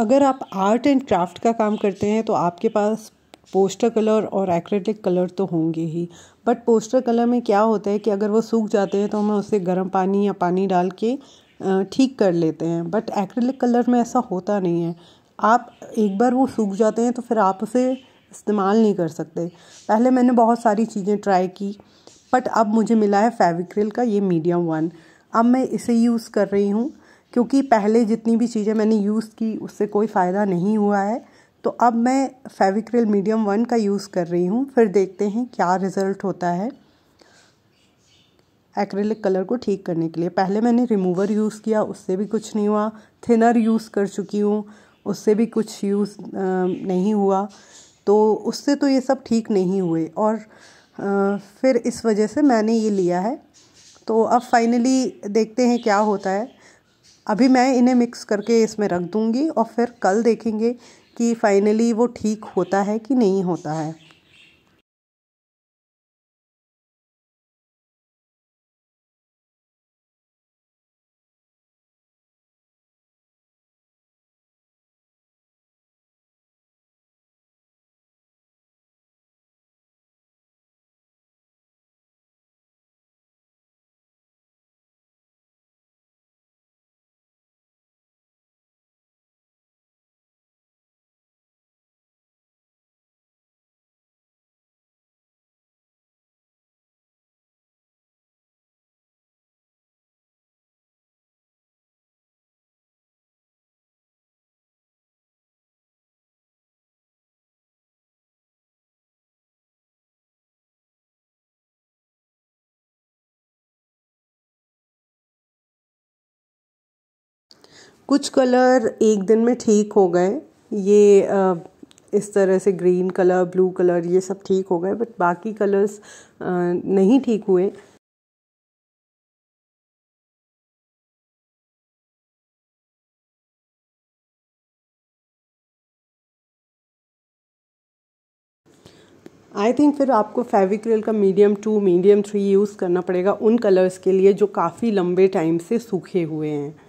अगर आप art and craft का काम करते हैं तो आपके पास पोस्टर कलर और एक्रेटिक कलर तो होंगे ही बट पोस्टर कलर में क्या होता है कि अगर वो सूख जाते हैं तो हम उसे गर्म पानी या पानी डाल के ठीक कर लेते हैं बट एक्रेलिक कलर में ऐसा होता नहीं है आप एक बार वो सूख जाते हैं तो फिर आप उसे इस्तेमाल नहीं कर सकते पहले मैंने बहुत सारी चीज़ें ट्राई की बट अब मुझे मिला है फेविक्रिल का ये मीडियम वन अब मैं इसे यूज़ कर रही हूँ क्योंकि पहले जितनी भी चीज़ें मैंने यूज़ की उससे कोई फ़ायदा नहीं हुआ है तो अब मैं फेविक्रिल मीडियम वन का यूज़ कर रही हूँ फिर देखते हैं क्या रिज़ल्ट होता है एक्रेलिक कलर को ठीक करने के लिए पहले मैंने रिमूवर यूज़ किया उससे भी कुछ नहीं हुआ थिनर यूज़ कर चुकी हूँ उससे भी कुछ यूज़ नहीं हुआ तो उससे तो ये सब ठीक नहीं हुए और आ, फिर इस वजह से मैंने ये लिया है तो अब फाइनली देखते हैं क्या होता है अभी मैं इन्हें मिक्स करके इसमें रख दूँगी और फिर कल देखेंगे कि फाइनली वो ठीक होता है कि नहीं होता है कुछ कलर एक दिन में ठीक हो गए ये आ, इस तरह से ग्रीन कलर ब्लू कलर ये सब ठीक हो गए बट बाकी कलर्स नहीं ठीक हुए आई थिंक फिर आपको फेविक्रिल का medium two medium three use करना पड़ेगा उन कलर्स के लिए जो काफ़ी लंबे टाइम से सूखे हुए हैं